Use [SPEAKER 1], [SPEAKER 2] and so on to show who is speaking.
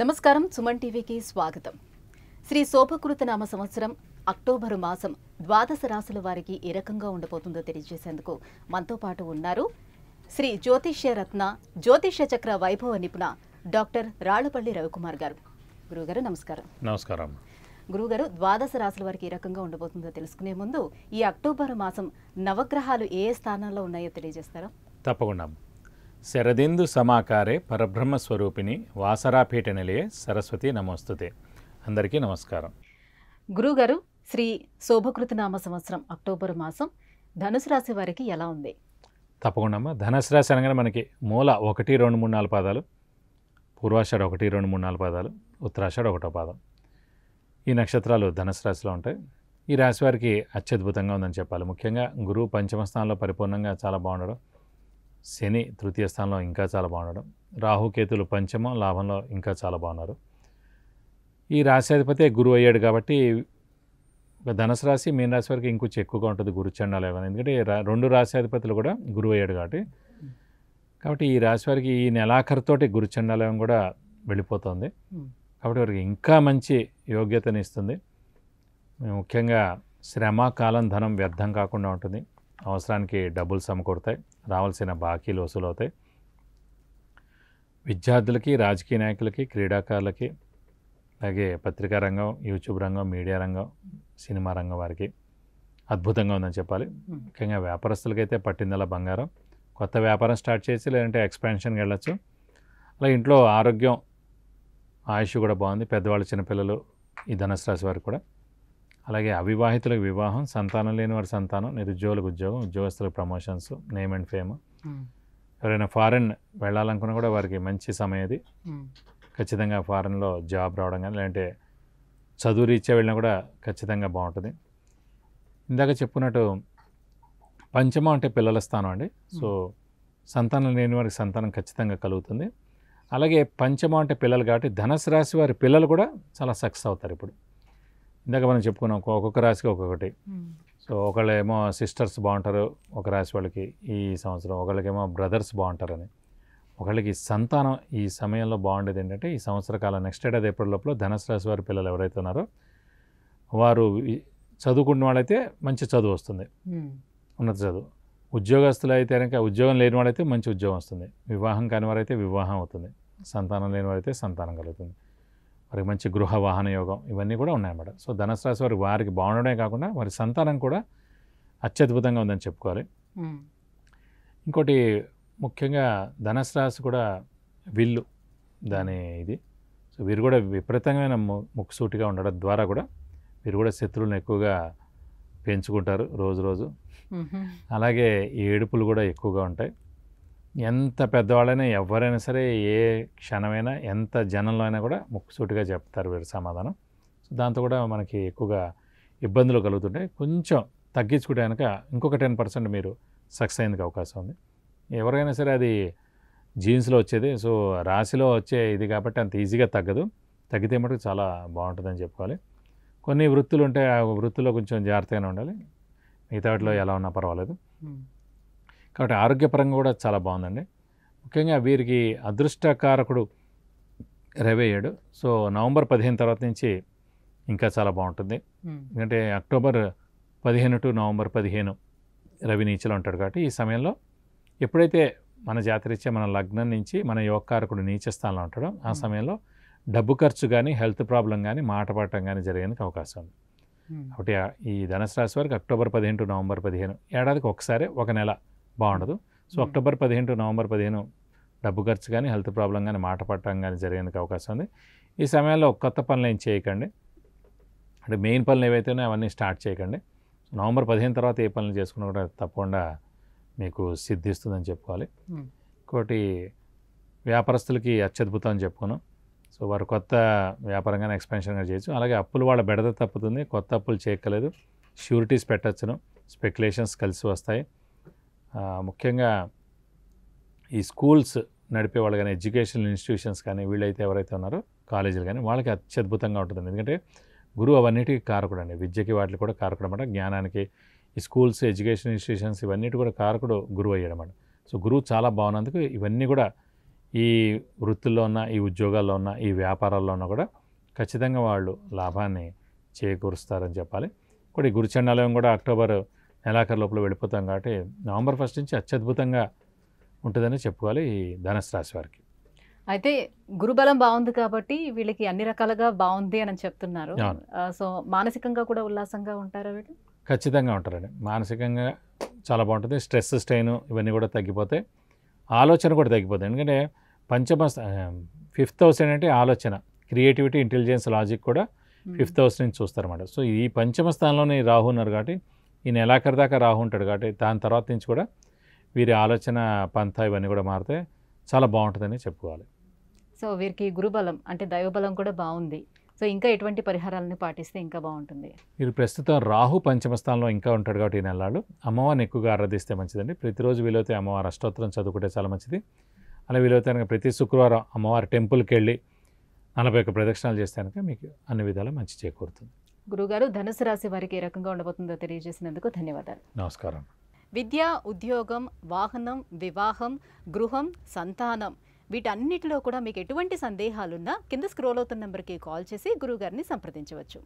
[SPEAKER 1] నమస్కారం సుమన్ టీవీకి స్వాగతం శ్రీ శోభకృత నామ సంవత్సరం అక్టోబరు మాసం ద్వాదశ రాశుల వారికి ఏ రకంగా ఉండబోతుందో తెలియజేసేందుకు మనతో పాటు ఉన్నారు శ్రీ జ్యోతిష్య రత్న జ్యోతిష్య చక్ర వైభవ నిపుణ డాక్టర్ రాళ్లపల్లి రవికుమార్ గారు గురుగారు నమస్కారం నమస్కారం గురుగారు ద్వాదశ రాశుల వారికి ఏ రకంగా ఉండబోతుందో తెలుసుకునే ముందు ఈ అక్టోబర్ మాసం నవగ్రహాలు ఏ స్థానంలో ఉన్నాయో తెలియజేస్తారా
[SPEAKER 2] తప్పకుండా శరదిందు సమాకారే పరబ్రహ్మస్వరూపిణి వాసరాపేట నిలయ సరస్వతి నమోస్తుతే అందరికీ నమస్కారం
[SPEAKER 1] గురుగారు శ్రీ శోభకృతి నామ సంవత్సరం అక్టోబర్ మాసం ధనుసు రాశి వారికి ఎలా ఉంది
[SPEAKER 2] తప్పకుండా ధనుసు రాశి అనగానే మనకి మూల ఒకటి రెండు మూడు నాలుగు పాదాలు పూర్వాషాఢ ఒకటి రెండు మూడు నాలుగు పాదాలు ఉత్తరాషాఢ ఒకటో పాదం ఈ నక్షత్రాలు ధనుసు రాశిలో ఉంటాయి ఈ రాశి వారికి అత్యద్భుతంగా ఉందని చెప్పాలి ముఖ్యంగా గురువు పంచమ స్థానంలో పరిపూర్ణంగా చాలా బాగుండడం శని తృతీయ స్థానంలో ఇంకా చాలా బాగుండడం రాహుకేతులు పంచమ లాభంలో ఇంకా చాలా బాగున్నారు ఈ రాశాధిపతి గురువు అయ్యాడు కాబట్టి ధనసు రాశి మీన రాశి వరకు ఇంకొంచెం ఎక్కువగా ఉంటుంది గురుచండాలు ఏమైనా ఎందుకంటే రెండు రాశాధిపతులు కూడా గురువు అయ్యాడు కాబట్టి కాబట్టి ఈ రాశి వారికి ఈ నెలాఖరుతోటి గురుచండాలయం కూడా వెళ్ళిపోతుంది కాబట్టి వారికి ఇంకా మంచి యోగ్యతని ఇస్తుంది ముఖ్యంగా శ్రమ కాలం ధనం వ్యర్థం కాకుండా ఉంటుంది అవసరానికి డబ్బులు సమకూడతాయి రావాల్సిన బాకీలు వసూలవుతాయి విద్యార్థులకి రాజకీయ నాయకులకి క్రీడాకారులకి అలాగే పత్రికా రంగం యూట్యూబ్ రంగం మీడియా రంగం సినిమా రంగం వారికి అద్భుతంగా ఉందని చెప్పాలి ముఖ్యంగా వ్యాపారస్తులకైతే పట్టిందల బంగారం కొత్త వ్యాపారం స్టార్ట్ చేసి లేదంటే ఎక్స్పాన్షన్కి వెళ్ళచ్చు అలా ఇంట్లో ఆరోగ్యం ఆయుష్ కూడా బాగుంది పెద్దవాళ్ళు చిన్నపిల్లలు ఈ ధనుసు రాశి వారు కూడా అలాగే అవివాహితులకు వివాహం సంతానం లేని వారి సంతానం నిరుద్యోగులకు ఉద్యోగం ఉద్యోగస్తులకు ప్రమోషన్స్ నేమ్ అండ్ ఫేమ్ ఎవరైనా ఫారెన్ వెళ్ళాలనుకున్నా కూడా వారికి మంచి సమయం అది ఖచ్చితంగా ఫారెన్లో జాబ్ రావడం కానీ లేదంటే చదువు రీత్యా వెళ్ళినా కూడా ఖచ్చితంగా బాగుంటుంది ఇందాక చెప్పుకున్నట్టు పంచమం అంటే పిల్లల స్థానం అండి సో సంతానం లేని వారికి సంతానం ఖచ్చితంగా కలుగుతుంది అలాగే పంచమం అంటే పిల్లలు కాబట్టి ధనసు రాశి వారి పిల్లలు కూడా చాలా సక్సెస్ అవుతారు ఇప్పుడు ఇందాక మనం చెప్పుకున్నాం ఒక్కొక్క రాశికి ఒక్కొక్కటి సో ఒకళ్ళేమో సిస్టర్స్ బాగుంటారు ఒక రాశి వాళ్ళకి ఈ సంవత్సరం ఒకళ్ళకేమో బ్రదర్స్ బాగుంటారని ఒకళ్ళకి సంతానం ఈ సమయంలో బాగుండేది ఏంటంటే ఈ సంవత్సర కాలం నెక్స్ట్ ఏడాది అది ఏప్రిల్ లోపల ధనసు రాశి వారి పిల్లలు ఎవరైతే ఉన్నారో వారు చదువుకున్న వాళ్ళైతే మంచి చదువు వస్తుంది ఉన్నత చదువు ఉద్యోగస్తులు అయితే కనుక ఉద్యోగం లేని వాడైతే మంచి ఉద్యోగం వస్తుంది వివాహం కాని వారైతే వివాహం అవుతుంది సంతానం లేని వారైతే సంతానం కలుగుతుంది వారికి మంచి గృహ వాహన యోగం ఇవన్నీ కూడా ఉన్నాయన్నమాట సో ధనుసు రాశి వారికి వారికి బాగుండడమే కాకుండా వారి సంతానం కూడా అత్యద్భుతంగా ఉందని చెప్పుకోవాలి ఇంకోటి ముఖ్యంగా ధనుసు రాశి కూడా విల్లు దాని ఇది సో వీరు కూడా విపరీతమైన ముక్కుసూటిగా ఉండడం ద్వారా కూడా వీరు కూడా శత్రువులను ఎక్కువగా పెంచుకుంటారు రోజు రోజు అలాగే ఏడుపులు కూడా ఎక్కువగా ఉంటాయి ఎంత పెద్దవాళ్ళైనా ఎవరైనా సరే ఏ క్షణమైనా ఎంత జనంలో అయినా కూడా ముక్కుసూటిగా చెప్తారు వీరు సమాధానం సో దాంతో కూడా మనకి ఎక్కువగా ఇబ్బందులు కలుగుతుంటాయి కొంచెం తగ్గించుకుంటే కనుక ఇంకొక టెన్ పర్సెంట్ మీరు సక్సెస్ అయ్యేందుకు అవకాశం ఉంది ఎవరైనా సరే అది జీన్స్లో వచ్చేది సో రాశిలో వచ్చే ఇది కాబట్టి అంత ఈజీగా తగ్గదు తగ్గితే మటుకు చాలా బాగుంటుందని చెప్పుకోవాలి కొన్ని వృత్తులు ఉంటే ఆ వృత్తిలో కొంచెం జాగ్రత్తగానే ఉండాలి మిగతా వాటిలో ఎలా ఉన్నా పర్వాలేదు కాబట్టి ఆరోగ్యపరంగా కూడా చాలా బాగుందండి ముఖ్యంగా వీరికి అదృష్టకారకుడు రవి అయ్యాడు సో నవంబర్ పదిహేను తర్వాత నుంచి ఇంకా చాలా బాగుంటుంది ఎందుకంటే అక్టోబర్ పదిహేను టు నవంబర్ పదిహేను రవి నీచలో ఉంటాడు కాబట్టి ఈ సమయంలో ఎప్పుడైతే మన జాతర ఇచ్చే మన లగ్నం నుంచి మన యోగకారకుడు నీచ స్థానంలో ఉంటాడో ఆ సమయంలో డబ్బు ఖర్చు కానీ హెల్త్ ప్రాబ్లం కానీ మాట పడటం కానీ జరిగేందుకు అవకాశం ఉంది కాబట్టి ఈ ధనుసు రాశి వారికి అక్టోబర్ పదిహేను టు నవంబర్ పదిహేను ఏడాదికి ఒకసారి ఒక నెల బాగుండదు సో అక్టోబర్ పదిహేను టు నవంబర్ పదిహేను డబ్బు ఖర్చు కానీ హెల్త్ ప్రాబ్లం కానీ మాట పట్టడం కానీ జరిగేందుకు అవకాశం ఉంది ఈ సమయంలో కొత్త పనులు ఏం చేయకండి అంటే మెయిన్ పనులు ఉన్నాయో అవన్నీ స్టార్ట్ చేయకండి నవంబర్ పదిహేను తర్వాత ఏ పనులు చేసుకున్నా కూడా తప్పకుండా మీకు సిద్ధిస్తుందని చెప్పుకోవాలి ఇంకోటి వ్యాపారస్తులకి అత్యద్భుతం అని చెప్పుకున్నాం సో వారు కొత్త ఎక్స్పెన్షన్ ఎక్స్పెన్షన్గా చేయొచ్చు అలాగే అప్పులు వాళ్ళ బెడద తప్పుతుంది కొత్త అప్పులు చేయక్కలేదు షూరిటీస్ పెట్టచ్చును స్పెక్యులేషన్స్ కలిసి వస్తాయి ముఖ్యంగా ఈ స్కూల్స్ నడిపే వాళ్ళు కానీ ఎడ్యుకేషనల్ ఇన్స్టిట్యూషన్స్ కానీ వీళ్ళైతే ఎవరైతే ఉన్నారో కాలేజీలు కానీ వాళ్ళకి అత్యద్భుతంగా ఉంటుంది ఎందుకంటే గురువు అవన్నిటికీ కారకుడు అండి విద్యకి వాటికి కూడా కారకుడు అనమాట జ్ఞానానికి ఈ స్కూల్స్ ఎడ్యుకేషన్ ఇన్స్టిట్యూషన్స్ ఇవన్నిటి కూడా కారకుడు గురువు అయ్యాడనమాట సో గురువు చాలా బాగున్నందుకు ఇవన్నీ కూడా ఈ వృత్తుల్లో ఉన్న ఈ ఉద్యోగాల్లో ఉన్న ఈ వ్యాపారాల్లో ఉన్న కూడా ఖచ్చితంగా వాళ్ళు లాభాన్ని చేకూరుస్తారని చెప్పాలి ఇప్పుడు ఈ గురుచండాలయం కూడా అక్టోబర్ నెలాఖరు లోపల వెళ్ళిపోతాం కాబట్టి నవంబర్ ఫస్ట్ నుంచి అత్యద్భుతంగా ఉంటుందని చెప్పుకోవాలి ఈ ధనస్సు రాశి వారికి
[SPEAKER 1] అయితే గురుబలం బాగుంది కాబట్టి వీళ్ళకి అన్ని రకాలుగా బాగుంది అని చెప్తున్నారు సో మానసికంగా కూడా ఉల్లాసంగా ఉంటారా వీళ్ళు
[SPEAKER 2] ఖచ్చితంగా ఉంటారండి మానసికంగా చాలా బాగుంటుంది స్ట్రెస్ స్ట్రెయిన్ ఇవన్నీ కూడా తగ్గిపోతాయి ఆలోచన కూడా తగ్గిపోతాయి ఎందుకంటే పంచమ ఫిఫ్త్ హౌస్ ఏంటంటే ఆలోచన క్రియేటివిటీ ఇంటెలిజెన్స్ లాజిక్ కూడా ఫిఫ్త్ హౌస్ నుంచి చూస్తారన్నమాట సో ఈ పంచమ స్థానంలోనే రాహు ఉన్నారు కాబట్టి ఈ నెలాఖరి దాకా రాహు ఉంటాడు కాబట్టి దాని తర్వాత నుంచి కూడా వీరి ఆలోచన పంథ ఇవన్నీ కూడా మారితే చాలా బాగుంటుందని చెప్పుకోవాలి
[SPEAKER 1] సో వీరికి గురుబలం అంటే దైవబలం కూడా బాగుంది సో ఇంకా ఎటువంటి పరిహారాలను పాటిస్తే ఇంకా బాగుంటుంది
[SPEAKER 2] వీరు ప్రస్తుతం రాహు పంచమ స్థానంలో ఇంకా ఉంటాడు కాబట్టి ఈ నెలలు అమ్మవారిని ఎక్కువగా ఆరాధిస్తే మంచిదండి ప్రతిరోజు వీలైతే అమ్మవారి అష్టోత్తరం చదువుకుంటే చాలా మంచిది అలా వీలైతే కనుక ప్రతి శుక్రవారం అమ్మవారి టెంపుల్కి వెళ్ళి నలభై ఒక్క ప్రదక్షిణాలు చేస్తే కనుక మీకు అన్ని విధాలు మంచి చేకూరుతుంది
[SPEAKER 1] గురుగారు ధనుసు రాశి వారికి ఏ రకంగా ఉండబోతుందో తెలియజేసినందుకు ధన్యవాదాలు నమస్కారం విద్య ఉద్యోగం వాహనం వివాహం గృహం సంతానం వీటన్నిటిలో కూడా మీకు ఎటువంటి సందేహాలున్నా కింద స్క్రోల్ అవుతున్న నెంబర్కి కాల్ చేసి గురుగారిని సంప్రదించవచ్చు